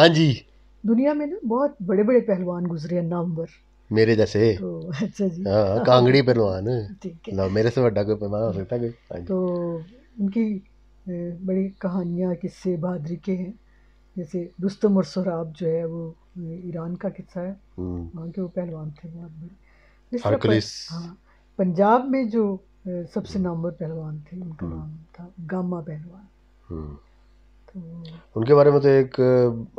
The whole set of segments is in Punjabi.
हाँ जी दुनिया में ना बहुत बड़े बड़े पहलवान गुजरे हैं नाम पर मेरे जैसे तो अच्छा जी हाँ, हाँ कांगड़ी पहलवान ठीक मेरे से बड़ा कोई पहलवान हो सकता है कोई हाँ तो उनकी बड़ी कहानियाँ किस्से बहादरी के हैं जैसे रुस्तम और सोराब जो है वो ईरान का किस्सा है हम्म। वहाँ के वो पहलवान थे बहुत बड़े हरकुलिस हाँ, पंजाब में जो सबसे नामवर पहलवान थे उनका हम्म। नाम था गामा पहलवान हम्म। हम्म। उनके बारे में तो एक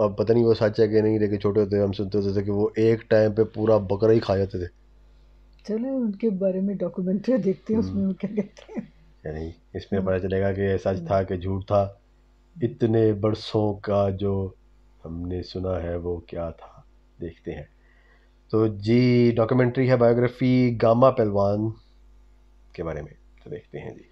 अब पता नहीं वो सच है कि नहीं लेकिन छोटे होते हम सुनते होते थे कि वो एक टाइम पे पूरा बकरा ही खा जाते थे चलो उनके बारे में डॉक्यूमेंट्री देखते हैं हम्म। उसमें क्या कहते हैं नहीं इसमें पता हम्म। चलेगा कि सच था कि झूठ था इतने बरसों का जो हमने सुना है वो क्या था देखते हैं तो जी डॉक्यूमेंट्री है बायोग्राफी गामा पहलवान के बारे में तो देखते हैं जी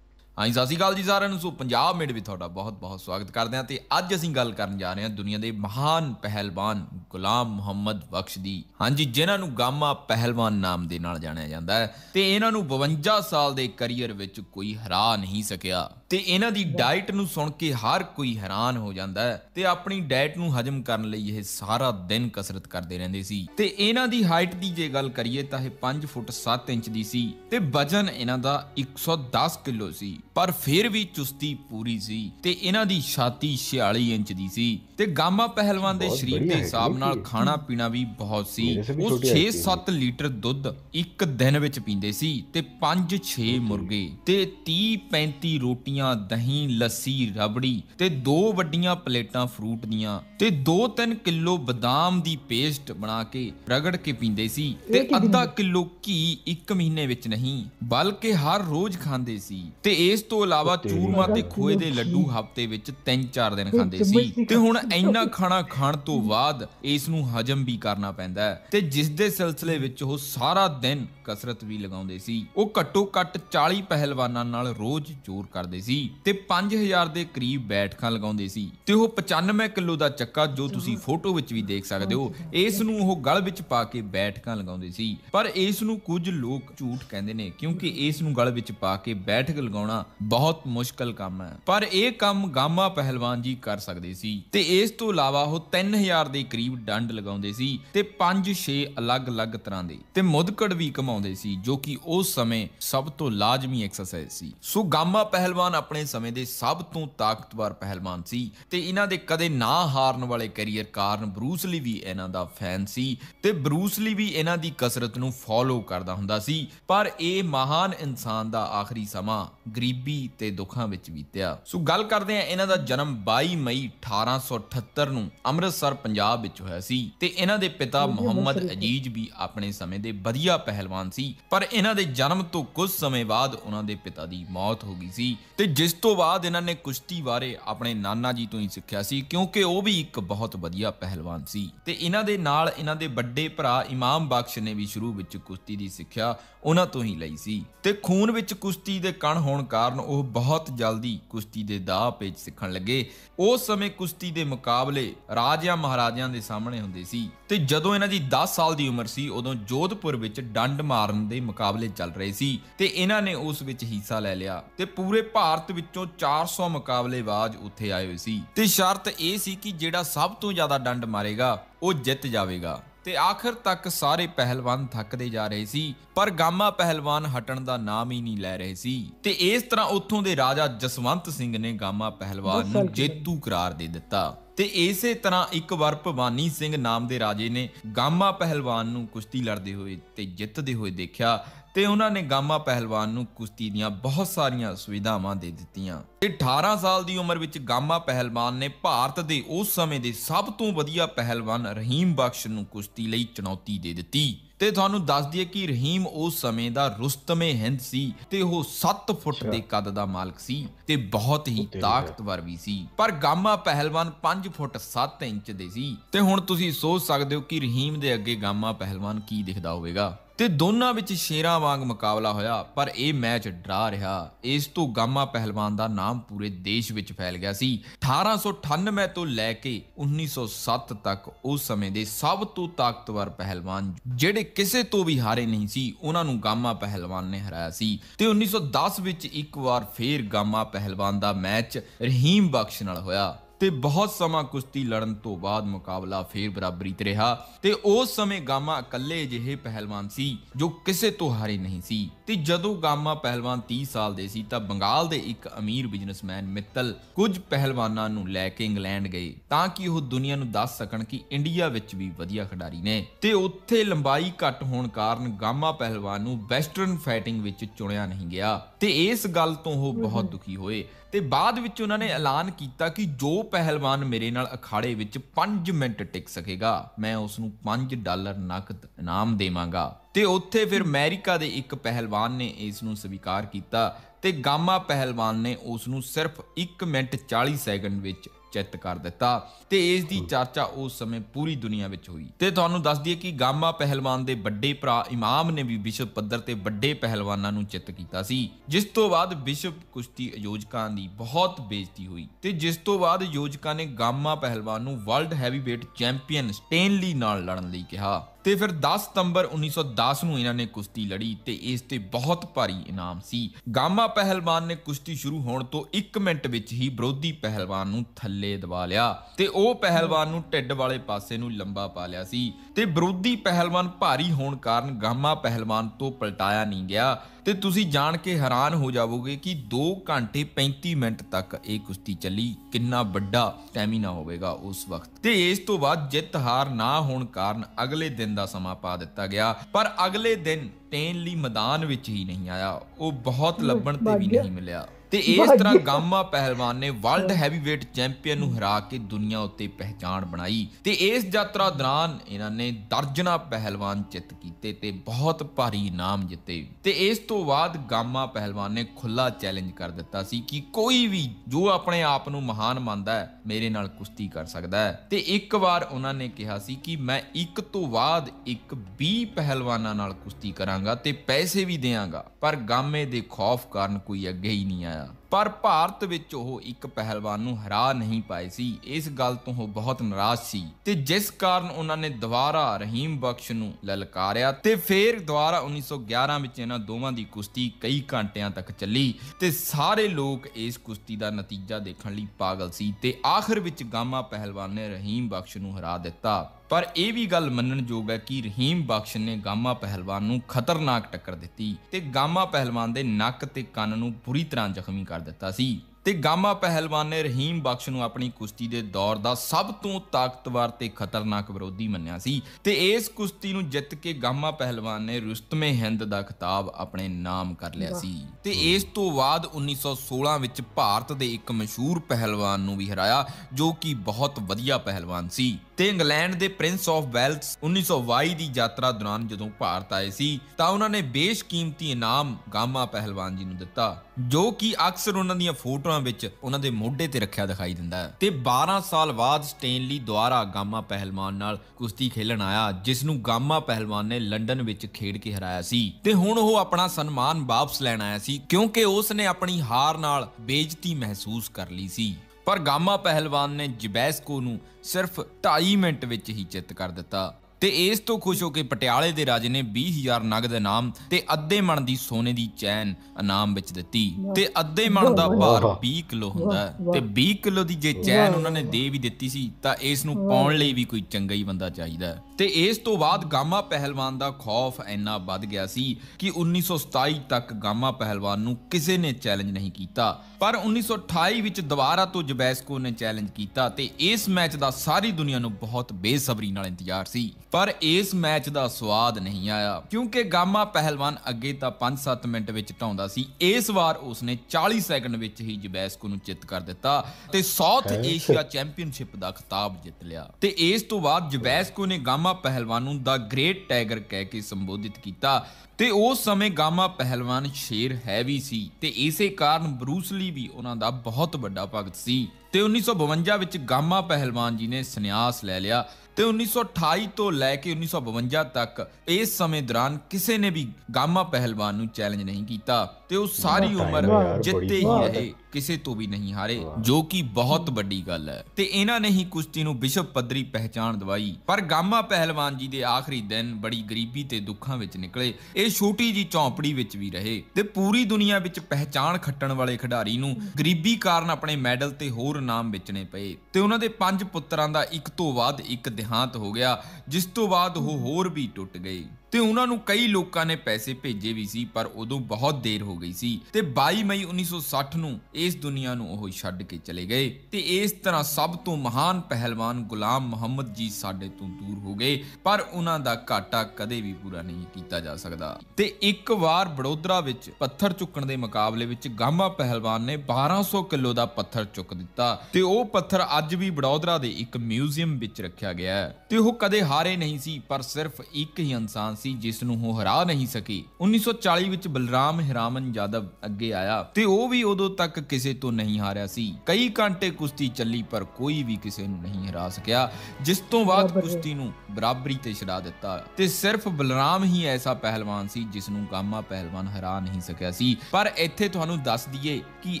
ਹਾਂਜੀ ਸਤਿ ਸ਼੍ਰੀ ਅਕਾਲ ਜੀ ਸਾਰਿਆਂ ਨੂੰ ਸੋ ਪੰਜਾਬ ਮੇਡ ਵਿੱਚ ਤੁਹਾਡਾ ਬਹੁਤ-ਬਹੁਤ ਸਵਾਗਤ ਕਰਦੇ ਹਾਂ ਤੇ ਅੱਜ ਅਸੀਂ ਗੱਲ ਕਰਨ ਜਾ ਰਹੇ ਹਾਂ ਦੁਨੀਆ ਦੇ ਮਹਾਨ ਪਹਿਲਵਾਨ ਗੁਲਾਮ ਮੁਹੰਮਦ ਬਖਸ਼ ਦੀ ਹਾਂਜੀ ਜਿਨ੍ਹਾਂ ਨੂੰ ਗਾਮਾ ਪਹਿਲਵਾਨ ਨਾਮ ਦੇ ਨਾਲ ਜਾਣਿਆ ਜਾਂਦਾ ਹੈ ਤੇ ਇਹਨਾਂ ਨੂੰ 52 ਸਾਲ ਦੇ ਕੈਰੀਅਰ ਵਿੱਚ ਕੋਈ ਹਰਾ ਨਹੀਂ ਸਕਿਆ ਤੇ ਇਹਨਾਂ ਦੀ ਡਾਈਟ ਨੂੰ ਸੁਣ ਕੇ ਹਰ ਕੋਈ ਹੈਰਾਨ ਹੋ ਜਾਂਦਾ ਹੈ ਤੇ ਆਪਣੀ ਡਾਈਟ ਨੂੰ ਹਜਮ ਕਰਨ ਲਈ ਇਹ ਸਾਰਾ ਦਿਨ ਕਸਰਤ ਕਰਦੇ ਰਹਿੰਦੇ ਸੀ ਤੇ ਇਹਨਾਂ ਦੀ ਹਾਈਟ ਦੀ ਜੇ ਗੱਲ ਕਰੀਏ ਤਾਂ ਇਹ 5 ਫੁੱਟ 7 ਇੰਚ ਦੀ ਸੀ ਤੇ ਵਜ਼ਨ ਇਹਨਾਂ ਦਾ 110 ਕਿਲੋ ਸੀ ਪਰ ਫਿਰ ਵੀ ਚੁਸਤੀ ਪੂਰੀ ਸੀ ਤੇ ਇਹਨਾਂ ਦੀ ਛਾਤੀ 46 ਇੰਚ ਦੀ ਸੀ ਤੇ ਗਾਮਾ ਪਹਿਲਵਾਨ ਦੇ ਸਰੀਰ ਦੇ ਹਿਸਾਬ ਨਾਲ ਖਾਣਾ ਪੀਣਾ ਵੀ ਬਹੁਤ ਸੀ ਉਹ 6-7 ਲੀਟਰ ਦੁੱਧ ਇੱਕ ਦਿਨ ਵਿੱਚ ਪੀਂਦੇ ਸੀ ਤੇ 5-6 ਮੁਰਗੇ ਤੇ 30-35 ਰੋਟੀਆਂ ਦਹੀਂ ਲੱਸੀ ਰਬੜੀ ਤੇ ਦੋ ਵੱਡੀਆਂ ਪਲੇਟਾਂ ਫਰੂਟ ਦੀਆਂ ਤੇ 2-3 ਕਿਲੋ ਬਦਾਮ ਦੀ ਪੇਸਟ ਬਣਾ ਕੇ ਰਗੜ ਕੇ ਪੀਂਦੇ ਸੀ ਤੇ ਅੱਧਾ ਕਿਲੋ ਘੀ ਇੱਕ ਮਹੀਨੇ ਵਿੱਚ ਨਹੀਂ ਬਲਕਿ ਹਰ ਰੋਜ਼ ਖਾਂਦੇ ਸੀ ਤੇ ਇਸ ਤੋਂ ਇਲਾਵਾ ਚੂਰਮਾ ਤੇ ਖੋਏ ਦੇ ਲੱਡੂ ਹਫਤੇ ਵਿੱਚ 3-4 ਦਿਨ ਖਾਂਦੇ ਸੀ ਤੇ ਹੁਣ ਇੰਨਾ ਖਾਣਾ ਖਾਣ ਤੋਂ ਬਾਅਦ ਇਸ ਨੂੰ ਹਜਮ ਵੀ ਕਰਨਾ ਪੈਂਦਾ ਹੈ ਤੇ ਜਿਸ ਦੇ ਸਿਲਸਿਲੇ ਵਿੱਚ ਉਹ ਸਾਰਾ ਦਿਨ ਕਸਰਤ ਵੀ ਲਗਾਉਂਦੇ ਸੀ ਉਹ ਘੱਟੋ ਘੱਟ 40 ਪਹਿਲਵਾਨਾਂ ਨਾਲ ਰੋਜ਼ ਜ਼ੋਰ ਕਰਦੇ ਸੀ ਤੇ 5000 ਦੇ ਕਰੀਬ ਬੈਠਕਾਂ ਲਗਾਉਂਦੇ ਸੀ ਤੇ ਉਹ 95 ਕਿਲੋ ਦਾ ਚੱਕਾ ਜੋ ਤੁਸੀਂ ਫੋਟੋ ਵਿੱਚ ਵੀ ਦੇਖ ਸਕਦੇ ਹੋ ਇਸ ਨੂੰ ਉਹ ਗਲ ਵਿੱਚ ਪਾ ਕੇ ਬੈਠਕਾਂ ਲਗਾਉਂਦੇ ਸੀ ਪਰ ਇਸ ਨੂੰ ਕੁਝ ਲੋਕ ਝੂਠ ਕਹਿੰਦੇ ਨੇ ਕਿਉਂਕਿ ਇਸ ਨੂੰ ਗਲ ਵਿੱਚ ਪਾ ਕੇ ਬੈਠਕ ਲਗਾਉਣਾ ਬਹੁਤ ਮੁਸ਼ਕਲ ਕੰਮ ਹੈ ਪਰ ਇਹ ਕੰਮ ਗਾਮਾ ਪਹਿਲਵਾਨ ਜੀ ਕਰ ਸਕਦੇ ਸੀ ਤੇ ਇਸ ਤੋਂ ਇਲਾਵਾ ਉਹ 3000 ਦੇ ਕਰੀਬ ਡੰਡ ਲਗਾਉਂਦੇ ਸੀ ਤੇ 5-6 ਅਲੱਗ-ਅਲੱਗ ਤਰ੍ਹਾਂ ਦੇ ਤੇ ਮੁਦਕੜ ਵੀ ਕਮਾਉਂਦੇ ਸੀ ਜੋ ਕਿ ਉਸ ਸਮੇਂ ਸਭ ਤੋਂ ਲਾਜ਼ਮੀ ਐਕਸਰਸਾਈਜ਼ ਸੀ ਸੋ ਗਾਮਾ ਪਹਿਲਵਾਨ ਆਪਣੇ ਸਮੇਂ ਦੇ ਸਭ ਤੋਂ ਤਾਕਤਵਰ ਪਹਿਲਵਾਨ ਸੀ ਤੇ ਇਹਨਾਂ ਦੇ ਕਦੇ ਨਾ ਹਾਰਨ ਵਾਲੇ ਕੈਰੀਅਰ ਕਾਰਨ ਬਰੂਸ ਲੀ ਵੀ ਇਹਨਾਂ ਦਾ ਫੈਨ ਸੀ ਤੇ ਬਰੂਸ ਲੀ ਵੀ ਇਹਨਾਂ ਦੀ ਕਸਰਤ ਨੂੰ ਫੋਲੋ ਕਰਦਾ ਹੁੰਦਾ ਸੀ ਪਰ ਇਹ ਮਹਾਨ ਇਨਸਾਨ ਦਾ ਆਖਰੀ ਸਮਾਂ ਗਰੀਬ ਗਰੀਬੀ ਤੇ ਦੁੱਖਾਂ ਵਿੱਚ ਬੀਤਿਆ ਸੋ ਗੱਲ ਕਰਦੇ ਆ ਇਹਨਾਂ ਦਾ ਜਨਮ 22 ਮਈ 1878 ਨੂੰ ਅੰਮ੍ਰਿਤਸਰ ਪੰਜਾਬ ਵਿੱਚ ਹੋਇਆ ਸੀ ਤੇ ਇਹਨਾਂ ਦੇ ਪਿਤਾ ਮੁਹੰਮਦ ਅਜੀਜ਼ ਵੀ ਆਪਣੇ ਸਮੇਂ ਦੇ ਵਧੀਆ ਪਹਿਲਵਾਨ ਸੀ ਪਰ ਇਹਨਾਂ ਦੇ ਜਨਮ ਤੋਂ ਕੁਝ ਸਮੇਂ ਬਾਅਦ ਉਹਨਾਂ ਦੇ ਪਿਤਾ ਦੀ ਮੌਤ ਹੋ ਗਈ ਸੀ ਤੇ ਜਿਸ ਤੋਂ ਬਾਅਦ ਇਹਨਾਂ ਨੇ ਕੁਸ਼ਤੀ ਬਾਰੇ ਆਪਣੇ ਨਾਨਾ ਜੀ ਤੋਂ ਹੀ ਸਿੱਖਿਆ ਸੀ ਕਿਉਂਕਿ ਉਹ ਵੀ ਇੱਕ ਬਹੁਤ ਵਧੀਆ ਪਹਿਲਵਾਨ ਸੀ ਤੇ ਇਹਨਾਂ ਦੇ ਨਾਲ ਇਹਨਾਂ ਦੇ ਵੱਡੇ ਭਰਾ ਇਮਾਮ ਬਖਸ਼ ਨੇ ਵੀ ਸ਼ੁਰੂ ਵਿੱਚ ਕੁਸ਼ਤੀ ਦੀ ਸਿੱਖਿਆ ਉਹਨਾਂ ਤੋਂ ਹੀ ਲਈ ਸੀ ਤੇ ਖੂਨ ਵਿੱਚ ਕੁਸ਼ਤੀ ਦੇ ਕਣ ਹੋਣ ਕਾਰਨ ਕਾਰਨ ਉਹ ਬਹੁਤ ਜਲਦੀ ਕੁਸ਼ਤੀ ਦੇ ਦਾਅ ਪੇਚ ਸਿੱਖਣ ਲੱਗੇ ਉਸ ਸਮੇਂ ਕੁਸ਼ਤੀ ਦੇ ਮੁਕਾਬਲੇ ਰਾਜਿਆਂ ਮਹਾਰਾਜਿਆਂ ਦੇ ਸਾਹਮਣੇ ਹੁੰਦੇ ਸੀ ਤੇ ਜਦੋਂ ਇਹਨਾਂ ਦੀ 10 ਸਾਲ ਦੀ ਉਮਰ ਸੀ ਉਦੋਂ ਜੋਧਪੁਰ ਵਿੱਚ ਡੰਡ ਮਾਰਨ ਦੇ ਮੁਕਾਬਲੇ ਚੱਲ ਰਹੇ ਸੀ ਤੇ ਇਹਨਾਂ ਨੇ ਉਸ ਵਿੱਚ ਹਿੱਸਾ ਲੈ ਲਿਆ ਤੇ ਪੂਰੇ ਭਾਰਤ ਵਿੱਚੋਂ 400 ਮੁਕਾਬਲੇਬਾਜ਼ ਉੱਥੇ ਆਏ ਹੋਏ ਸੀ ਤੇ ਸ਼ਰਤ ਇਹ ਸੀ ਕਿ ਜਿਹੜਾ ਸਭ ਤੋਂ ਜ਼ਿਆਦਾ ਡੰਡ ਮਾਰੇਗਾ ਉਹ ਜਿੱਤ ਜਾਵੇਗਾ ਤੇ ਆਖਰ ਤੱਕ ਸਾਰੇ ਪਹਿਲਵਾਨ ਥੱਕਦੇ ਜਾ ਰਹੇ ਸੀ ਪਰ ਗਾਮਾ ਪਹਿਲਵਾਨ ਹਟਣ ਦਾ ਨਾਮ ਹੀ ਨਹੀਂ ਲੈ ਰਹੇ ਸੀ ਤੇ ਇਸ ਤਰ੍ਹਾਂ ਉੱਥੋਂ ਦੇ ਰਾਜਾ ਜਸਵੰਤ ਸਿੰਘ ਨੇ ਗਾਮਾ ਪਹਿਲਵਾਨ ਨੂੰ ਜੇਤੂ ਕਰਾਰ ਦੇ ਦਿੱਤਾ ਤੇ ਇਸੇ ਤਰ੍ਹਾਂ ਇੱਕ ਵਾਰ ਭਵਾਨੀ ਸਿੰਘ ਨਾਮ ਦੇ ਰਾਜੇ ਨੇ ਗਾਮਾ ਪਹਿਲਵਾਨ ਨੂੰ ਕੁਸ਼ਤੀ ਲੜਦੇ ਹੋਏ ਤੇ ਜਿੱਤਦੇ ਹੋਏ ਦੇਖਿਆ ਤੇ ਉਹਨਾਂ ਨੇ ਗਾਮਾ ਪਹਿਲਵਾਨ ਨੂੰ ਕੁਸ਼ਤੀ ਦੀਆਂ ਬਹੁਤ ਸਾਰੀਆਂ ਸੁਵਿਧਾਵਾਂ ਦੇ ਦਿੱਤੀਆਂ ਤੇ 18 ਸਾਲ ਦੀ ਉਮਰ ਵਿੱਚ ਗਾਮਾ ਪਹਿਲਵਾਨ ਨੇ ਭਾਰਤ ਦੇ ਉਸ ਸਮੇਂ ਦੇ ਸਭ ਤੋਂ ਵਧੀਆ ਪਹਿਲਵਾਨ ਰਹੀਮ ਬਖਸ਼ ਨੂੰ ਕੁਸ਼ਤੀ ਲਈ ਚੁਣੌਤੀ ਦੇ ਦਿੱਤੀ ਤੇ ਤੁਹਾਨੂੰ ਦੱਸ ਦਈਏ ਕਿ ਰਹੀਮ ਉਸ ਸਮੇਂ ਦਾ ਰੁਸਤਮੇ ਹਿੰਦ ਸੀ ਤੇ ਉਹ 7 ਫੁੱਟ ਦੇ ਕੱਦ ਦਾ ਮਾਲਕ ਸੀ ਤੇ ਬਹੁਤ ਹੀ ਤਾਕਤਵਰ ਵੀ ਸੀ ਪਰ ਗਾਮਾ ਪਹਿਲਵਾਨ 5 ਫੁੱਟ 7 ਇੰਚ ਦੇ ਸੀ ਤੇ ਹੁਣ ਤੁਸੀਂ ਸੋਚ ਸਕਦੇ ਹੋ ਕਿ ਰਹੀਮ ਦੇ ਅੱਗੇ ਗਾਮਾ ਪਹਿਲਵਾਨ ਕੀ ਦਿਖਦਾ ਹੋਵੇਗਾ ਤੇ ਦੋਨਾਂ ਵਿੱਚ ਸ਼ੇਰਾਂ ਵਾਂਗ ਮੁਕਾਬਲਾ ਹੋਇਆ ਪਰ ਇਹ ਮੈਚ ਡਰਾ ਰਿਹਾ ਇਸ ਤੋਂ ਗਾਮਾ ਪਹਿਲਵਾਨ ਦਾ ਨਾਮ ਪੂਰੇ ਦੇਸ਼ ਵਿੱਚ ਫੈਲ ਗਿਆ ਸੀ 1898 ਤੋਂ ਲੈ ਕੇ 1907 ਤੱਕ ਉਸ ਸਮੇਂ ਦੇ ਸਭ ਤੋਂ ਤਾਕਤਵਰ ਪਹਿਲਵਾਨ ਜਿਹੜੇ ਕਿਸੇ ਤੋਂ ਵੀ ਹਾਰੇ ਨਹੀਂ ਸੀ ਉਹਨਾਂ ਨੂੰ ਗਾਮਾ ਪਹਿਲਵਾਨ ਨੇ ਹਰਾਇਆ ਸੀ ਤੇ 1910 ਵਿੱਚ ਇੱਕ ਵਾਰ ਫੇਰ ਗਾਮਾ ਪਹਿਲਵਾਨ ਦਾ ਮੈਚ ਰਹੀਮ ਬਖਸ਼ ਨਾਲ ਹੋਇਆ ਤੇ ਬਹੁਤ ਸਮਾਂ ਕੁਸ਼ਤੀ ਲੜਨ ਤੋਂ ਬਾਅਦ ਮੁਕਾਬਲਾ ਫੇਰ ਬਰਾਬਰੀ ਤੇ ਰਿਹਾ ਤੇ ਉਸ ਸਮੇਂ ਗਾਮਾ ਇਕੱਲੇ ਜਿਹੇ ਪਹਿਲਵਾਨ ਸੀ ਜੋ ਕਿਸੇ ਤੋਂ ਹਾਰੇ ਨਹੀਂ ਸੀ ਤੇ ਜਦੋਂ ਗਾਮਾ ਪਹਿਲਵਾਨ 30 ਸਾਲ ਦੇ ਸੀ ਤਾਂ ਬੰਗਾਲ ਦੇ ਇੱਕ ਅਮੀਰ ਬਿਜ਼ਨਸਮੈਨ ਮਿੱਤਲ ਕੁਝ ਪਹਿਲਵਾਨਾਂ ਨੂੰ ਲੈ ਕੇ ਇੰਗਲੈਂਡ ਗਏ ਤਾਂ ਕਿ ਉਹ ਦੁਨੀਆ ਨੂੰ ਦੱਸ ਸਕਣ ਕਿ ਇੰਡੀਆ ਵਿੱਚ ਵੀ ਵਧੀਆ ਖਿਡਾਰੀ ਨੇ ਤੇ ਉੱਥੇ ਲੰਬਾਈ ਘੱਟ ਹੋਣ ਕਾਰਨ ਗਾਮਾ ਪਹਿਲਵਾਨ ਨੂੰ ਵੈਸਟਰਨ ਫਾਈਟਿੰਗ ਵਿੱਚ ਚੁਣਿਆ ਨਹੀਂ ਗਿਆ ਤੇ ਇਸ ਗੱਲ ਤੋਂ ਉਹ ਬਹੁਤ ਦੁਖੀ ਹੋਏ ਤੇ ਬਾਅਦ ਵਿੱਚ ਉਹਨਾਂ ਨੇ ਐਲਾਨ ਕੀਤਾ ਕਿ ਜੋ ਪਹਿਲਵਾਨ ਮੇਰੇ ਨਾਲ ਅਖਾੜੇ ਵਿੱਚ 5 ਮਿੰਟ ਟਿਕ ਸਕੇਗਾ ਮੈਂ ਉਸ ਨੂੰ 5 ਡਾਲਰ ਨਕਦ ਇਨਾਮ ਦੇਵਾਂਗਾ ਤੇ ਉੱਥੇ ਫਿਰ ਅਮਰੀਕਾ ਦੇ ਇੱਕ ਪਹਿਲਵਾਨ ਨੇ ਇਸ ਨੂੰ ਸਵੀਕਾਰ ਕੀਤਾ ਤੇ ਗਾਮਾ ਪਹਿਲਵਾਨ ਨੇ ਉਸ ਨੂੰ ਸਿਰਫ 1 ਮਿੰਟ 40 ਸੈਕਿੰਡ ਵਿੱਚ ਚਿੱਤ ਕਰ ਦਿੱਤਾ ਤੇ ਇਸ ਦੀ ਚਰਚਾ ਉਸ ਸਮੇਂ ਪੂਰੀ ਦੁਨੀਆ ਵਿੱਚ ਹੋਈ ਤੇ ਤੁਹਾਨੂੰ ਦੱਸ ਦਈਏ ਕਿ ਗਾਮਾ ਪਹਿਲਵਾਨ ਦੇ ਵੱਡੇ ਭਰਾ ਇਮਾਮ ਨੇ ਵੀ ਵਿਸ਼ਵ ਪੱਧਰ ਤੇ ਵੱਡੇ ਪਹਿਲਵਾਨਾਂ ਨੂੰ ਚਿੱਤ ਕੀਤਾ ਸੀ ਜਿਸ ਤੋਂ ਬਾਅਦ ਵਿਸ਼ਵ ਕੁਸ਼ਤੀ ਆਯੋਜਕਾਂ ਦੀ ਬਹੁਤ ਬੇਇੱਜ਼ਤੀ ਹੋਈ ਤੇ ਜਿਸ ਤੋਂ ਬਾਅਦ ਆਯੋਜਕਾਂ ਨੇ ਗਾਮਾ ਪਹਿਲਵਾਨ ਨੂੰ ਵਰਲਡ ਹੈਵੀਵੇਟ ਚੈਂਪੀਅਨ ਸਟੇਨਲੀ ਨਾਲ ਲੜਨ ਲਈ ਕਿਹਾ ਤੇ ਫਿਰ 10 ਸਤੰਬਰ 1910 ਨੂੰ ਇਹਨਾਂ ਨੇ ਕੁਸ਼ਤੀ ਲੜੀ ਤੇ ਇਸ ਤੇ ਬਹੁਤ ਭਾਰੀ ਇਨਾਮ ਸੀ ਗਾਮਾ ਪਹਿਲਵਾਨ ਨੇ ਕੁਸ਼ਤੀ ਸ਼ੁਰੂ ਹੋਣ ਤੋਂ 1 ਮਿੰਟ ਵਿੱਚ ਹੀ ਵਿਰੋਧੀ ਪਹਿਲਵਾਨ ਨੂੰ ਥੱਲੇ ਦਬਾ ਲਿਆ ਤੇ ਉਹ ਪਹਿਲਵਾਨ ਨੂੰ ਢਿੱਡ ਵਾਲੇ ਪਾਸੇ ਨੂੰ ਲੰਬਾ ਪਾ ਲਿਆ ਸੀ ਤੇ ਵਿਰੋਧੀ ਪਹਿਲਵਾਨ ਭਾਰੀ ਹੋਣ ਕਾਰਨ ਗਾਮਾ ਪਹਿਲਵਾਨ ਤੋਂ ਪਲਟਾਇਆ ਨਹੀਂ ਗਿਆ ਤੇ ਤੁਸੀਂ ਜਾਣ ਕੇ ਹੈਰਾਨ ਹੋ ਜਾਵੋਗੇ ਕਿ 2 ਘੰਟੇ 35 ਮਿੰਟ ਤੱਕ ਇਹ ਕੁਸ਼ਤੀ ਚੱਲੀ ਕਿੰਨਾ ਵੱਡਾ ਸਟੈਮੀਨਾ ਹੋਵੇਗਾ ਉਸ ਵਕਤ ਤੇ ਇਸ ਤੋਂ ਬਾਅਦ ਜਿੱਤ ਹਾਰ ਨਾ ਹੋਣ ਕਾਰਨ ਅਗਲੇ ਦਿਨ ਦਾ ਸਮਾਂ ਪਾ ਦਿੱਤਾ ਗਿਆ ਪਰ ਅਗਲੇ ਦਿਨ ਲਈ ਮੈਦਾਨ ਵਿੱਚ ਹੀ ਨਹੀਂ ਆਇਆ ਉਹ ਬਹੁਤ ਲੱਭਣ ਤੇ ਵੀ ਨਹੀਂ ਮਿਲਿਆ ਤੇ ਇਸ ਤਰ੍ਹਾਂ ਗਾਮਾ ਪਹਿਲਵਾਨ ਨੇ ਵਰਲਡ ਹੈਵੀਵੇਟ ਚੈਂਪੀਅਨ ਨੂੰ ਹਰਾ ਕੇ ਦੁਨੀਆ ਉੱਤੇ ਪਹਿਚਾਣ ਬਣਾਈ ਤੇ ਇਸ ਯਾਤਰਾ ਦੌਰਾਨ ਇਹਨਾਂ ਨੇ ਦਰਜਨਾ ਪਹਿਲਵਾਨ ਜਿੱਤ ਕੀਤੇ ਤੇ ਬਹੁਤ ਭਾਰੀ ਇਨਾਮ ਜਿੱਤੇ ਤੇ ਇਸ ਤੋਂ ਬਾਅਦ ਗਾਮਾ ਪਹਿਲਵਾਨ ਨੇ ਖੁੱਲਾ ਚੈਲੰਜ ਕਰ ਦਿੱਤਾ ਸੀ ਕਿ ਕੋਈ ਵੀ ਜੋ ਆਪਣੇ ਆਪ ਨੂੰ ਮਹਾਨ ਮੰਨਦਾ ਹੈ ਮੇਰੇ ਨਾਲ ਕੁਸ਼ਤੀ ਕਰ ਸਕਦਾ ਹੈ ਤੇ ਇੱਕ ਵਾਰ ਉਹਨਾਂ ਨੇ ਕਿਹਾ ਸੀ ਕਿ ਮੈਂ ਇੱਕ ਤੋਂ ਬਾਅਦ ਇੱਕ 20 ਪਹਿਲਵਾਨਾਂ ਨਾਲ ਕੁਸ਼ਤੀ ਕਰਾਂਗਾ ਤੇ ਪੈਸੇ ਵੀ ਦੇਵਾਂਗਾ ਪਰ ਗਾਮੇ ਦੇ ਖੌਫ ਕਾਰਨ ਕੋਈ ਅੱਗੇ ਹੀ ਨਹੀਂ ਆਇਆ ਹੋਇਆ ਪਰ ਭਾਰਤ ਵਿੱਚ ਉਹ ਇੱਕ ਪਹਿਲਵਾਨ ਨੂੰ ਹਰਾ ਨਹੀਂ ਪਾਈ ਸੀ ਇਸ ਗੱਲ ਤੋਂ ਉਹ ਬਹੁਤ ਨਾਰਾਜ਼ ਸੀ ਤੇ ਜਿਸ ਕਾਰਨ ਉਹਨਾਂ ਨੇ ਦੁਬਾਰਾ ਰਹੀਮ ਬਖਸ਼ ਨੂੰ ਲਲਕਾਰਿਆ ਤੇ ਫਿਰ ਦੁਬਾਰਾ 1911 ਵਿੱਚ ਇਹਨਾਂ ਦੋਵਾਂ ਦੀ ਕੁਸ਼ਤੀ ਕਈ ਘੰਟਿਆਂ ਤੱਕ ਚੱਲੀ ਤੇ ਸਾਰੇ ਲੋਕ ਇਸ ਕੁਸ਼ਤੀ ਦਾ ਨਤੀਜਾ ਦੇਖਣ ਲਈ ਪਾਗਲ ਸੀ ਤੇ ਆਖਰ ਵਿੱਚ ਗਾਮਾ ਪਹਿਲਵਾਨ ਨੇ ਰਹੀਮ ਬਖਸ਼ ਨੂੰ ਹਰਾ ਦਿੱਤਾ ਪਰ ਇਹ ਵੀ ਗੱਲ ਮੰਨਣਯੋਗ ਹੈ ਕਿ ਰਹੀਮ ਬਖਸ਼ ਨੇ ਗਾਮਾ ਪਹਿਲਵਾਨ ਨੂੰ ਖਤਰਨਾਕ ਟੱਕਰ ਦਿੱਤੀ ਤੇ ਗਾਮਾ ਪਹਿਲਵਾਨ ਦੇ ਨੱਕ ਤੇ ਕੰਨ ਨੂੰ ਬੁਰੀ ਤਰ੍ਹਾਂ ਜ਼ਖਮੀ ਕਰ ਦਿੱਤਾ ਸੀ ਤੇ ਗਾਮਾ ਪਹਿਲਵਾਨ ਨੇ ਰਹੀਮ ਬਖਸ਼ ਨੂੰ ਆਪਣੀ ਕੁਸ਼ਤੀ ਦੇ ਦੌਰ ਦਾ ਸਭ ਤੋਂ ਤਾਕਤਵਰ ਤੇ ਖਤਰਨਾਕ ਵਿਰੋਧੀ ਮੰਨਿਆ ਸੀ ਤੇ ਇਸ ਕੁਸ਼ਤੀ ਨੂੰ ਜਿੱਤ ਕੇ ਗਾਮਾ ਪਹਿਲਵਾਨ ਨੇ ਰੁਸਤਮੇ ਹਿੰਦ ਦਾ ਖਿਤਾਬ ਆਪਣੇ ਨਾਮ ਕਰ ਲਿਆ ਸੀ ਤੇ ਇਸ ਤੋਂ ਬਾਅਦ 1916 ਵਿੱਚ ਭਾਰਤ ਦੇ ਇੱਕ ਮਸ਼ਹੂਰ ਪਹਿਲਵਾਨ ਨੂੰ ਵੀ ਹਰਾਇਆ ਜੋ ਕਿ ਬਹੁਤ ਵਧੀਆ ਪਹਿਲਵਾਨ ਸੀ ਤੇ ਇੰਗਲੈਂਡ ਦੇ ਪ੍ਰਿੰਸ ਆਫ ਵੈਲਸ 1922 ਦੀ ਯਾਤਰਾ ਦੌਰਾਨ ਜਦੋਂ ਭਾਰਤ ਆਏ ਸੀ ਤਾਂ ਉਹਨਾਂ ਨੇ ਬੇਸ਼ਕੀਮਤੀ ਇਨਾਮ ਗਾਮਾ ਪਹਿਲਵਾਨ ਜੀ ਨੂੰ ਦਿੱਤਾ ਜੋ ਕਿ ਅਕਸਰ ਉਹਨਾਂ ਦੀਆਂ ਫੋਟੋਆਂ ਵਿੱਚ ਉਹਨਾਂ ਦੇ ਮੋਢੇ ਤੇ ਰੱਖਿਆ ਦਿਖਾਈ ਦਿੰਦਾ ਹੈ ਤੇ 12 ਸਾਲ ਬਾਅਦ ਸਟੇਨਲੀ ਦੁਆਰਾ ਗਾਮਾ ਪਹਿਲਵਾਨ ਨਾਲ ਕੁਸ਼ਤੀ ਖੇਲਣ ਆਇਆ ਜਿਸ ਨੂੰ ਗਾਮਾ ਪਹਿਲਵਾਨ ਨੇ ਲੰਡਨ ਵਿੱਚ ਖੇਡ ਕੇ ਹਰਾਇਆ ਸੀ ਤੇ ਹੁਣ ਉਹ ਆਪਣਾ ਸਨਮਾਨ ਵਾਪਸ ਲੈਣ ਆਇਆ ਸੀ ਕਿਉਂਕਿ ਉਸ ਨੇ ਆਪਣੀ ਹਾਰ ਨਾਲ ਬੇਇੱਜ਼ਤੀ ਮਹਿਸੂਸ ਕਰ ਲਈ ਸੀ ਪਰ ਗਾਮਾ ਪਹਿਲਵਾਨ ਨੇ ਜਬੈਸਕੋ ਨੂੰ ਸਿਰਫ 2.5 ਮਿੰਟ ਵਿੱਚ ਹੀ ਜਿੱਤ ਕਰ ਦਿੱਤਾ ਤੇ ਇਸ ਤੋਂ ਖੁਸ਼ ਹੋ ਕੇ ਪਟਿਆਲੇ ਦੇ ਰਾਜੇ ਨੇ 20000 ਨਗਦ ਇਨਾਮ ਤੇ ਅੱਧੇ ਮਣ ਦੀ ਸੋਨੇ ਦੀ ਚੈਨ ਇਨਾਮ ਵਿੱਚ ਦਿੱਤੀ ਤੇ ਅੱਧੇ ਮਣ ਦਾ ਭਾਰ 20 ਕਿਲੋ ਹੁੰਦਾ ਤੇ 20 ਕਿਲੋ ਦੀ ਜੇ ਚੈਨ ਉਹਨਾਂ ਨੇ ਦੇ ਵੀ ਦਿੱਤੀ ਸੀ ਤਾਂ ਇਸ ਨੂੰ ਪਾਉਣ ਲਈ ਵੀ ਕੋਈ ਚੰਗਾ ਹੀ ਬੰਦਾ ਚਾਹੀਦਾ ਤੇ ਇਸ ਤੋਂ ਬਾਅਦ ਗਾਮਾ ਪਹਿਲਵਾਨ ਦਾ ਖੌਫ ਇੰਨਾ ਵੱਧ ਗਿਆ ਸੀ ਕਿ 1927 ਤੱਕ ਗਾਮਾ ਪਹਿਲਵਾਨ ਨੂੰ ਕਿਸੇ ਨੇ ਚੈਲੰਜ ਨਹੀਂ ਕੀਤਾ ਪਰ 1928 ਵਿੱਚ ਦੁਬਾਰਾ ਤੋਂ ਜਬੈਸਕੋ ਨੇ ਚੈਲੰਜ ਕੀਤਾ ਤੇ ਇਸ ਮੈਚ ਦਾ ਸਾਰੀ ਦੁਨੀਆ ਨੂੰ ਬਹੁਤ ਬੇਸਬਰੀ ਨਾਲ ਇੰਤਜ਼ਾਰ ਸੀ ਪਰ ਇਸ ਮੈਚ ਦਾ ਸਵਾਦ ਨਹੀਂ ਆਇਆ ਕਿਉਂਕਿ ਗਾਮਾ ਪਹਿਲਵਾਨ ਅੱਗੇ ਤਾਂ 5-7 ਮਿੰਟ ਵਿੱਚ ਟਾਉਂਦਾ ਸੀ ਇਸ ਵਾਰ ਉਸਨੇ 40 ਸੈਕਿੰਡ ਵਿੱਚ ਹੀ ਜਬੈਸਕੋ ਨੂੰ ਚਿੱਤ ਕਰ ਦਿੱਤਾ ਤੇ ਸਾਊਥ ਏਸ਼ੀਆ ਚੈਂਪੀਅਨਸ਼ਿਪ ਦਾ ਖਿਤਾਬ ਜਿੱਤ ਲਿਆ ਤੇ ਇਸ ਤੋਂ ਬਾਅਦ ਜਬੈਸਕੋ ਨੇ ਗਾਮਾ ਗਾਮਾ ਪਹਿਲਵਾਨ ਨੂੰ ਦਾ ਗ੍ਰੇਟ ਟਾਈਗਰ ਕਹਿ ਕੇ ਸੰਬੋਧਿਤ ਕੀਤਾ ਤੇ ਉਸ ਸਮੇਂ ਗਾਮਾ ਪਹਿਲਵਾਨ ਸ਼ੇਰ ਹੈ ਵੀ ਸੀ ਤੇ ਇਸੇ ਕਾਰਨ ਬਰੂਸ ਲੀ ਵੀ ਉਹਨਾਂ ਦਾ ਬਹੁਤ ਵੱਡਾ ਭਗਤ ਸੀ ਤੇ 1952 ਵਿੱਚ ਗਾਮਾ ਪਹਿਲਵਾਨ ਜੀ ਨੇ ਸੰਨਿਆਸ ਲੈ ਲਿਆ ਤੇ 1928 ਤੋਂ ਲੈ ਕੇ 1952 ਤੱਕ ਇਸ ਸਮੇਂ ਦੌਰਾਨ ਕਿਸੇ ਨੇ ਵੀ ਗਾਮਾ ਪਹਿਲਵਾਨ ਨੂੰ ਚੈਲੰਜ ਨਹੀਂ ਕੀਤਾ ਤੇ ਉਹ ਸਾਰੀ ਉਮਰ ਜਿੱਤੇ ਹੀ ਰਹੇ ਕਿਸੇ ਤੋਂ ਵੀ ਨਹੀਂ ਹਾਰੇ ਜੋ ਕਿ ਬਹੁਤ ਵੱਡੀ ਗੱਲ ਹੈ ਤੇ ਇਹਨਾਂ ਨੇ ਹੀ ਕੁਸ਼ਤੀ ਨੂੰ ਵਿਸ਼ਵ ਪੱਧਰੀ ਪਹਿਚਾਣ ਦਵਾਈ ਪਰ ਗਾਮਾ ਪਹਿਲਵਾਨ ਜੀ ਦੇ ਆਖਰੀ ਦਿਨ ਬੜੀ ਗਰੀਬੀ ਤੇ ਦੁੱਖਾਂ ਵਿੱਚ ਨਿਕਲੇ ਇਹ ਛੋਟੀ ਜੀ ਝੌਂਪੜੀ ਵਿੱਚ ਵੀ ਰਹੇ ਤੇ ਪੂਰੀ ਦੁਨੀਆ ਵਿੱਚ ਪਹਿਚਾਣ ਖੱਟਣ ਵਾਲੇ ਖਿਡਾਰੀ ਨੂੰ ਗਰੀਬੀ ਕਾਰਨ ਆਪਣੇ ਮੈਡਲ ਤੇ ਹੋਰ ਨਾਮ ਵੇਚਣੇ ਪਏ ਤੇ ਉਹਨਾਂ ਦੇ ਪੰਜ ਪੁੱਤਰਾਂ ਦਾ ਇੱਕ ਤੋਂ ਬਾਅਦ ਇੱਕ ਦੇਹਾਂਤ ਹੋ ਗਿਆ ਜਿਸ ਤੋਂ ਬਾਅਦ ਉਹ ਹੋਰ ਵੀ ਟੁੱਟ ਗਈ ਤੇ ਉਹਨਾਂ ਨੂੰ ਕਈ ਲੋਕਾਂ ਨੇ ਪੈਸੇ ਭੇਜੇ ਵੀ ਸੀ ਪਰ ਉਦੋਂ ਬਹੁਤ ਦੇਰ ਹੋ ਗਈ ਸੀ ਤੇ 22 ਮਈ 1960 ਨੂੰ ਇਸ ਦੁਨੀਆ ਨੂੰ ਉਹ ਛੱਡ ਕੇ ਚਲੇ ਗਏ ਤੇ ਇਸ ਤਰ੍ਹਾਂ ਸਭ ਤੋਂ ਮਹਾਨ ਪਹਿਲਵਾਨ ਗੁਲਾਮ ਮੁਹੰਮਦ ਜੀ ਸਾਡੇ ਤੋਂ ਦੂਰ ਹੋ ਗਏ ਪਰ ਉਹਨਾਂ ਦਾ ਘਾਟਾ ਕਦੇ ਵੀ ਪੂਰਾ ਨਹੀਂ ਕੀਤਾ ਜਾ ਸਕਦਾ ਤੇ ਇੱਕ ਵਾਰ ਬੜੋਦਰਾ ਵਿੱਚ ਪੱਥਰ ਚੁੱਕਣ ਦੇ ਮੁਕਾਬਲੇ ਵਿੱਚ ਗਾਮਾ ਪਹਿਲਵਾਨ ਨੇ 1200 ਕਿਲੋ ਦਾ ਪੱਥਰ ਚੁੱਕ ਦਿੱਤਾ ਤੇ ਉਹ ਪੱਥਰ ਅੱਜ ਵੀ ਬੜੋਦਰਾ ਦੇ ਇੱਕ ਮਿਊਜ਼ੀਅਮ ਵਿੱਚ ਰੱਖਿਆ ਗਿਆ ਹੈ ਤੇ ਉਹ ਕਦੇ ਹਾਰੇ ਨਹੀਂ ਸੀ ਪਰ ਸਿਰਫ ਇੱਕ ਹੀ ਇਨਸਾਨ ਸੀ ਜਿਸ ਨੂੰ ਉਹ ਹਰਾ ਨਹੀਂ ਸਕੀ 1940 ਵਿੱਚ ਬਲਰਾਮ ਹਿਰਾਮਨ ਜਾਦਵ ਅੱਗੇ ਆਇਆ ਤੇ ਉਹ ਵੀ ਉਦੋਂ ਤੱਕ ਕਿਸੇ ਤੋਂ ਨਹੀਂ ਹਾਰਿਆ ਸੀ ਕਈ ਘੰਟੇ ਕੁਸ਼ਤੀ ਚੱਲੀ ਪਰ ਕੋਈ ਵੀ ਕਿਸੇ ਨੂੰ ਨਹੀਂ ਹਰਾ ਸਕਿਆ ਜਿਸ ਤੋਂ ਬਾਅਦ ਕੁਸ਼ਤੀ ਨੂੰ ਬਰਾਬਰੀ ਤੇ ਛਡਾ ਦਿੱਤਾ ਤੇ ਸਿਰਫ ਬਲਰਾਮ ਹੀ ਐਸਾ ਪਹਿਲਵਾਨ ਸੀ ਜਿਸ ਨੂੰ ਗਾਮਾ ਪਹਿਲਵਾਨ ਹਰਾ ਨਹੀਂ ਸਕਿਆ ਸੀ ਪਰ ਇੱਥੇ ਤੁਹਾਨੂੰ ਦੱਸ ਦਈਏ ਕਿ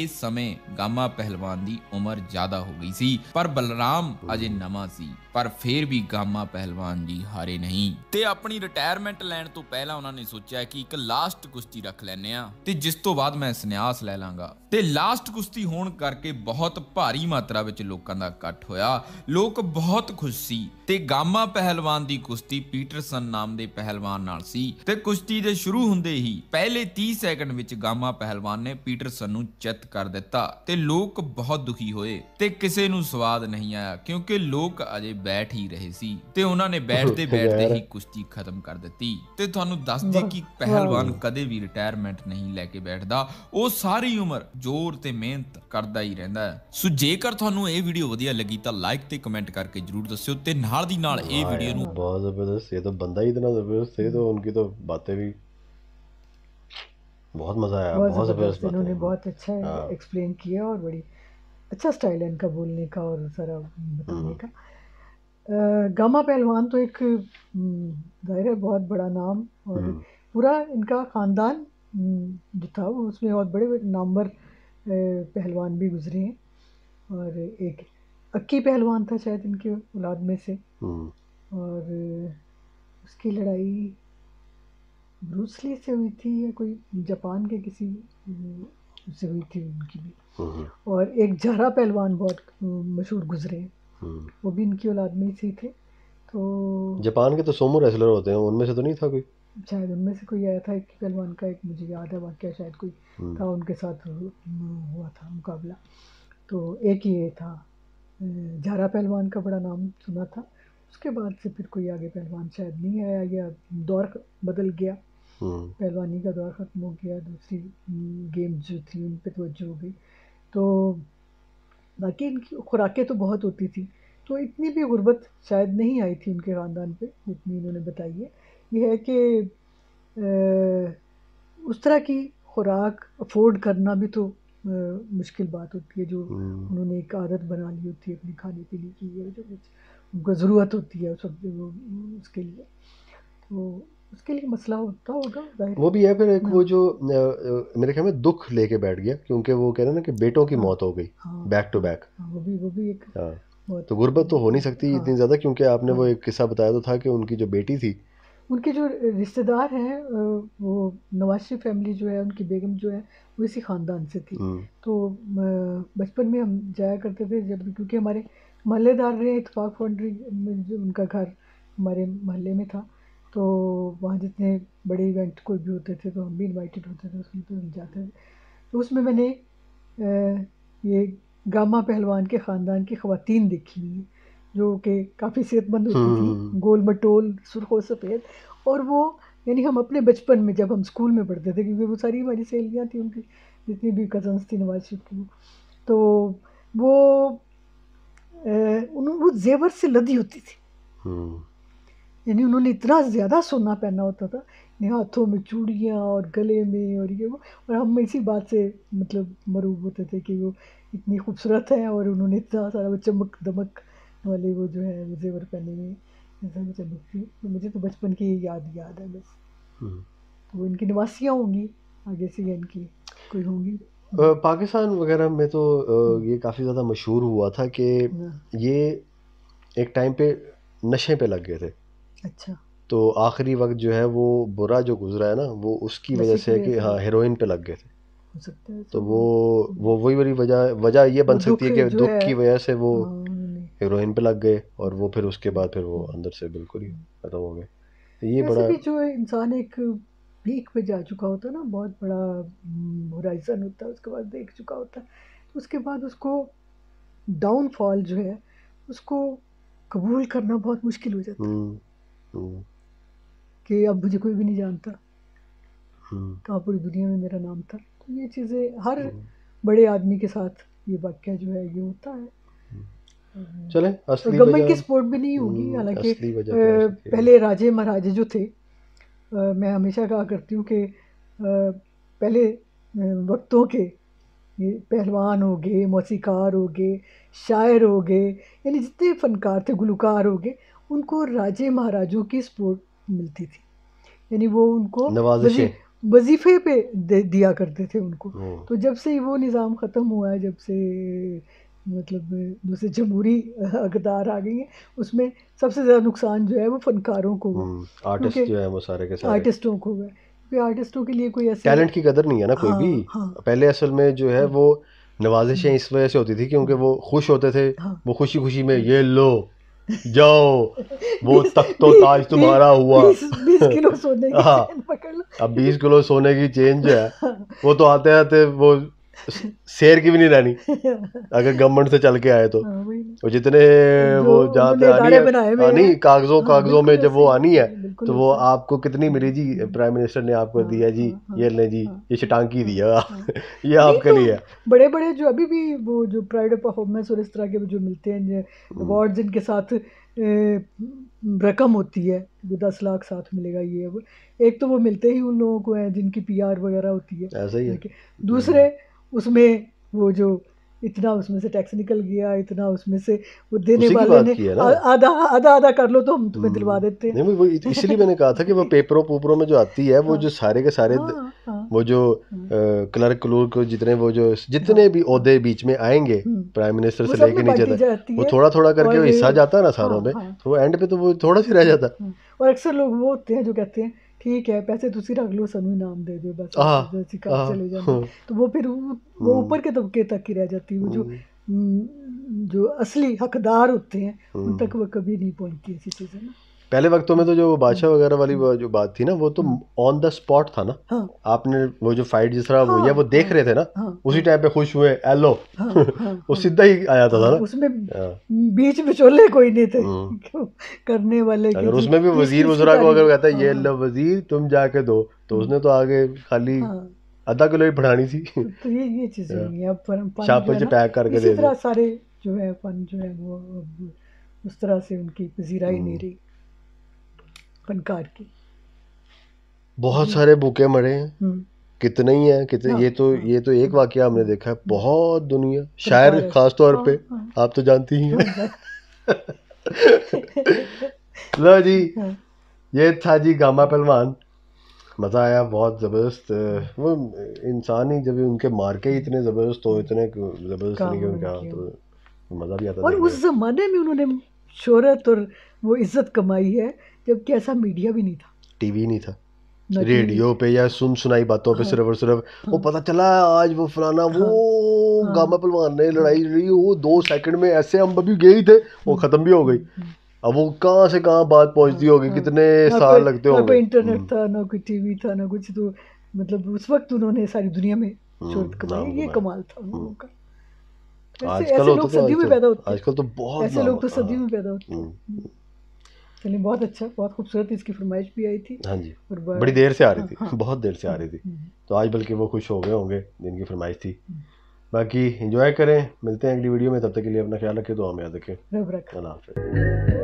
ਇਸ ਸਮੇਂ ਗਾਮਾ ਪਹਿਲਵਾਨ ਦੀ ਉਮਰ ਜ਼ਿਆਦਾ ਹੋ ਗਈ ਸੀ ਪਰ ਬਲਰਾਮ ਅਜੇ ਨਵਾਂ ਸੀ ਪਰ ਫਿਰ ਵੀ ਗਾਮਾ ਪਹਿਲਵਾਨ ਜੀ ਹਾਰੇ ਨਹੀਂ ਤੇ ਆਪਣੀ ਰਿਟਾਇਰ ਰਿਟਾਇਰਮੈਂਟ ਲੈਣ ਤੋਂ ਪਹਿਲਾਂ ਉਹਨਾਂ ਨੇ ਸੋਚਿਆ ਕਿ ਇੱਕ ਲਾਸਟ ਕੁਸ਼ਤੀ ਰੱਖ ਲੈਨੇ ਆ ਤੇ ਜਿਸ ਤੋਂ ਬਾਅਦ ਮੈਂ ਸੰਨਿਆਸ ਲੈ ਲਾਂਗਾ ਤੇ ਲਾਸਟ ਕੁਸ਼ਤੀ ਹੋਣ ਕਰਕੇ ਬਹੁਤ ਭਾਰੀ ਮਾਤਰਾ ਵਿੱਚ ਲੋਕਾਂ ਦਾ ਇਕੱਠ ਹੋਇਆ ਲੋਕ ਬਹੁਤ ਖੁਸ਼ ਸੀ ਤੇ ਗਾਮਾ ਪਹਿਲਵਾਨ ਦੀ ਕੁਸ਼ਤੀ ਪੀਟਰਸਨ ਨਾਮ ਦੇ ਪਹਿਲਵਾਨ ਨਾਲ ਸੀ ਤੇ ਕੁਸ਼ਤੀ ਦੇ ਸ਼ੁਰੂ ਹੁੰਦੇ ਹੀ ਪਹਿਲੇ 30 ਸੈਕਿੰਡ ਵਿੱਚ ਗਾਮਾ ਪਹਿਲਵਾਨ ਨੇ ਪੀਟਰਸਨ ਨੂੰ ਚਿੱਤ ਕਰ ਦਿੱਤਾ ਤੇ ਲੋਕ ਬਹੁਤ ਦੁਖੀ ਹੋਏ ਤੇ ਕਿਸੇ ਨੂੰ ਸਵਾਦ ਨਹੀਂ ਆਇਆ ਕਿਉਂਕਿ ਲੋਕ ਅਜੇ ਬੈਠ ਹੀ ਰਹੇ ਸੀ ਤੇ ਉਹਨਾਂ ਨੇ ਬੈਠਦੇ ਬੈਠਦੇ ਹੀ ਕੁਸ਼ਤੀ ਖਤਮ ਕਰ ਦਿੱਤੀ ਤੇ ਤੁਹਾਨੂੰ ਦੱਸ ਦਈਏ ਕਿ ਪਹਿਲਵਾਨ ਕਦੇ ਵੀ ਰਿਟਾਇਰਮੈਂਟ ਨਹੀਂ ਲੈ ਕੇ ਬੈਠਦਾ ਉਹ ਸਾਰੀ ਉਮਰ ਜ਼ੋਰ ਤੇ ਮਿਹਨਤ ਕਰਦਾ ਹੀ ਰਹਿੰਦਾ ਹੈ ਸੋ ਜੇਕਰ ਤੁਹਾਨੂੰ ਇਹ ਵੀਡੀਓ ਵਧੀਆ ਲੱਗੀ ਤਾਂ ਲਾਈਕ ਤੇ ਕਮੈਂਟ ਕਰਕੇ ਜਰੂਰ ਦੱਸਿਓ ਤੇ ਨਾਲ ਦੀ ਨਾਲ ਇਹ ਵੀਡੀਓ ਨੂੰ ਬਹੁਤ ਜ਼ਬਰਦਸਤ है तो उनकी तो बातें भी बहुत मज़ा आया बहुत ज़बरदस्त इन्होंने बहुत अच्छा एक्सप्लेन किया और बड़ी अच्छा स्टाइल है इनका बोलने का और सारा बताने का गामा पहलवान तो एक जाहिर है बहुत बड़ा नाम और पूरा इनका ख़ानदान जो था उसमें बहुत बड़े बड़े नामवर पहलवान भी गुजरे हैं और एक अक्की पहलवान था शायद इनके औलाद में से हम्म। और उसकी लड़ाई ब्रूसली से हुई थी या कोई जापान के किसी से हुई थी उनकी भी हम्म। और एक जहरा पहलवान बहुत मशहूर गुजरे हैं हम्म। वो भी इनकी औलाद में ही थे तो जापान के तो सोमो रेसलर होते हैं उनमें से तो नहीं था कोई शायद उनमें से कोई आया था एक सलमान का एक मुझे याद है वाक्य शायद कोई हम्म। था उनके साथ हुआ था मुकाबला तो एक ये था जारा पहलवान का बड़ा नाम सुना था उसके बाद से फिर कोई आगे पहलवान शायद नहीं आया या दौर बदल गया हम्म। पहलवानी का दौर ख़त्म हो गया दूसरी गेम हम्म, जो थी उन पर तोज्जो हो गई तो बाकी इनकी खुराकें तो बहुत होती थी तो इतनी भी गुर्बत शायद नहीं आई थी उनके ख़ानदान पे जितनी इन्होंने बताई है ये है कि उस तरह की खुराक अफोर्ड करना भी तो मुश्किल बात होती है जो हम्म। उन्होंने एक आदत बना ली होती है अपने खाने पीने की है जो उनको ज़रूरत होती है सब उसके लिए तो उसके लिए मसला होता होगा वो भी है फिर एक वो जो मेरे ख्याल में दुख लेके बैठ गया क्योंकि वो कह रहे ना कि बेटों की हाँ। मौत हो गई बैक टू बैक वो भी वो भी एक हाँ। तो गुर्बत तो हो नहीं सकती हाँ। इतनी ज़्यादा क्योंकि आपने वो एक किस्सा बताया तो था कि उनकी जो बेटी थी उनके जो रिश्तेदार हैं वो नवाशी फैमिली जो है उनकी बेगम जो है वो इसी ख़ानदान से थी हम्म। तो बचपन में हम जाया करते थे जब क्योंकि हमारे महल्लेदार रहे इतफाक फाउंड्री में जो उनका घर हमारे महल्ले में था तो वहाँ जितने बड़े इवेंट कोई भी होते थे तो हम भी इन्वाइटेड होते थे उसमें तो हम जाते थे तो उसमें मैंने ये गामा पहलवान के ख़ानदान की खातन देखी हुई जो कि काफ़ी सेहतमंद होती थी हम्म। गोल बटोल सुरखो सफ़ेद और वो यानी हम अपने बचपन में जब हम स्कूल में पढ़ते थे क्योंकि वो सारी हमारी सहेलियाँ थी उनकी जितनी भी कजन्स थी नवाज शरीफ की तो वो उन वो जेवर से लदी होती थी हम्म। यानी उन्होंने इतना ज़्यादा सोना पहना होता था हाथों में चूड़ियाँ और गले में और ये वो और हम इसी बात से मतलब मरूब होते थे कि वो इतनी खूबसूरत हैं और उन्होंने इतना सारा वो चमक दमक वाले वो जो है वो जेवर पहने हुए ऐसा मुझे दिखती तो मुझे तो बचपन की याद याद है बस हम्म। तो वो इनकी निवासियाँ होंगी आगे से या इनकी कोई होंगी पाकिस्तान वगैरह में तो हम्म। ये काफ़ी ज़्यादा मशहूर हुआ था कि हाँ। ये एक टाइम पे नशे पे लग गए थे अच्छा तो आखिरी वक्त जो है वो बुरा जो गुजरा है ना वो उसकी वजह से है कि हाँ हेरोइन पे लग गए थे हो तो वो वो वही वाली वजह वजह ये बन सकती है कि दुख की वजह से वो हाँ, हीरोइन पे लग गए और वो फिर उसके बाद फिर वो अंदर से बिल्कुल ही खत्म हो गए ये बड़ा भी जो इंसान एक पीक पे जा चुका होता है ना बहुत बड़ा होराइजन हम्म, होता है उसके बाद देख चुका होता है तो उसके बाद उसको डाउनफॉल जो है उसको कबूल करना बहुत मुश्किल हो जाता है हम्म, हम्म। कि अब मुझे कोई भी नहीं जानता कहाँ तो पूरी दुनिया में मेरा नाम था तो ये चीज़ें हर बड़े आदमी के साथ ये वाक्य जो है ये होता है हम्म। चले असली गवर्नमेंट की सपोर्ट भी नहीं होगी हम्म, हालांकि तो पहले राजे महाराजे जो थे आ, मैं हमेशा कहा करती हूँ कि पहले वक्तों के ये पहलवान हो गए मौसीकार हो गए शायर हो गए यानी जितने फनकार थे गुलकार हो गए उनको राजे महाराजों की सपोर्ट मिलती थी यानी वो उनको वजीफे पे दे दिया करते थे उनको तो जब से वो निज़ाम ख़त्म हुआ है जब से मतलब दूसरे जमहूरी अकदार आ गई हैं उसमें सबसे ज़्यादा नुकसान जो है वो फनकारों को आर्टिस्ट हम्म, जो है वो सारे के सारे आर्टिस्टों को है क्योंकि आर्टिस्टों के लिए कोई ऐसा टैलेंट की कदर नहीं है ना कोई हाँ, भी हाँ। पहले असल में जो है हाँ। वो नवाजिशें इस वजह से होती थी क्योंकि वो खुश होते थे वो खुशी खुशी में ये लो जाओ वो तक तो ताज तुम्हारा हुआ किलो सोने की हाँ अब बीस किलो सोने की चेन जो है वो तो आते आते वो शेर की भी नहीं रहनी अगर गवर्नमेंट से चल के आए तो हाँ, वो जितने वो जाते आनी है आनी कागजों हाँ, कागजों में जब वो आनी है तो वो आपको कितनी मिली जी प्राइम हाँ। मिनिस्टर ने आपको दिया जी ये ले जी ये शटांकी दिया ये आपके तो लिए है बड़े बड़े जो अभी भी वो जो प्राइड ऑफ होमनेस और इस तरह के जो मिलते हैं अवार्ड हम्म। जिनके साथ रकम होती है जो दस लाख साथ मिलेगा ये एक तो वो मिलते ही उन लोगों को है जिनकी पीआर वगैरह होती है ऐसा ही है दूसरे हम्म। उसमें वो जो इतना उसमें से टैक्स निकल गया इतना उसमें से वो देने वाले ने आधा आधा आधा कर लो तो हम तुम्हें हम्म। दिलवा देते हैं नहीं वो इसलिए मैंने कहा था कि वो पेपरों पुपरों में जो आती है वो हाँ। जो सारे के सारे हाँ, हाँ, वो जो क्लर्क हम्म। क्लूर्क जितने वो जो जितने हाँ। भी औहदे बीच में आएंगे प्राइम हम्म। मिनिस्टर से लेके नीचे तक वो थोड़ा थोड़ा करके हिस्सा जाता है ना सारों हाँ, में तो एंड पे तो वो थोड़ा सी रह जाता और अक्सर लोग वो होते हैं जो कहते हैं ठीक है पैसे तुसी तो रख लो सनू इनाम दे दो बस जैसी काम चले जाए हाँ। तो वो फिर वो हाँ। ऊपर के तबके तक ही रह जाती है वो जो हाँ। जो असली हकदार होते हैं उन तक वो कभी नहीं पहुंचती ऐसी चीज़ें ना पहले वक्तों में तो जो बादशाह वगैरह वाली हम्म। जो बात थी ना वो तो ऑन द स्पॉट था ना हाँ। आपने वो जो फाइट जिस तरह हुई है हाँ। वो देख रहे थे ना हाँ। उसी टाइम पे खुश हुए एलो हाँ, हाँ, हाँ, वो सीधा ही आया था, था ना हाँ, उसमें बीच बिचोले कोई नहीं थे हम्म। करने वाले अगर उसमें भी वजीर वजरा को अगर कहता है ये लो वजीर तुम जाके दो तो हम्म। उसने तो आगे खाली आधा किलो ही पढ़ानी थी तो, तो ये ये चीजें अब शाप में पैक करके दे सारे जो है फन जो है वो उस तरह से उनकी पजीराई नहीं रही फनकार की बहुत सारे भूखे मरे हैं हम्म। कितने ही हैं कितने हाँ, ये तो हाँ, ये तो एक वाक्य हमने देखा है बहुत दुनिया शायर खास तौर पे हाँ, हाँ। आप तो जानती ही हैं लो जी हाँ। ये था जी गामा पहलवान मज़ा आया बहुत ज़बरदस्त वो इंसान ही जब उनके मार के ही इतने ज़बरदस्त हो इतने ज़बरदस्त नहीं उनका तो मज़ा भी आता और उस ज़माने में उन्होंने शोहरत और वो इज़्ज़त कमाई है जबकि ऐसा मीडिया भी नहीं था टीवी नहीं था रेडियो पे या सुन सुनाई बातों पे हाँ। सिर्फ और सिर्फ हाँ, वो पता चला आज वो फलाना हाँ, वो हाँ, गामा पलवान ने लड़ाई लड़ी वो दो सेकंड में ऐसे हम अभी गए थे वो हम्म। खत्म भी हो गई हम्म। अब वो कहाँ से कहाँ बात पहुंचती होगी हाँ। कितने साल लगते होंगे इंटरनेट हम्म। था ना कोई टीवी था ना कुछ तो मतलब उस वक्त उन्होंने सारी दुनिया में ये कमाल था उन आजकल तो, तो सदियों में पैदा होते आजकल तो बहुत ऐसे लोग तो सदियों में पैदा होते हैं चलिए बहुत अच्छा बहुत खूबसूरत इसकी फरमाइश भी आई थी हाँ जी और बड़ी देर से आ रही थी हाँ, हाँ। बहुत देर से आ रही थी हम्म, हम्म। तो आज बल्कि वो खुश हो गए होंगे जिनकी फरमाइश थी हम्म। बाकी इंजॉय करें मिलते हैं अगली वीडियो में तब तक के लिए अपना ख्याल रखें तो हमें याद रखें अल्लाह हाफिज़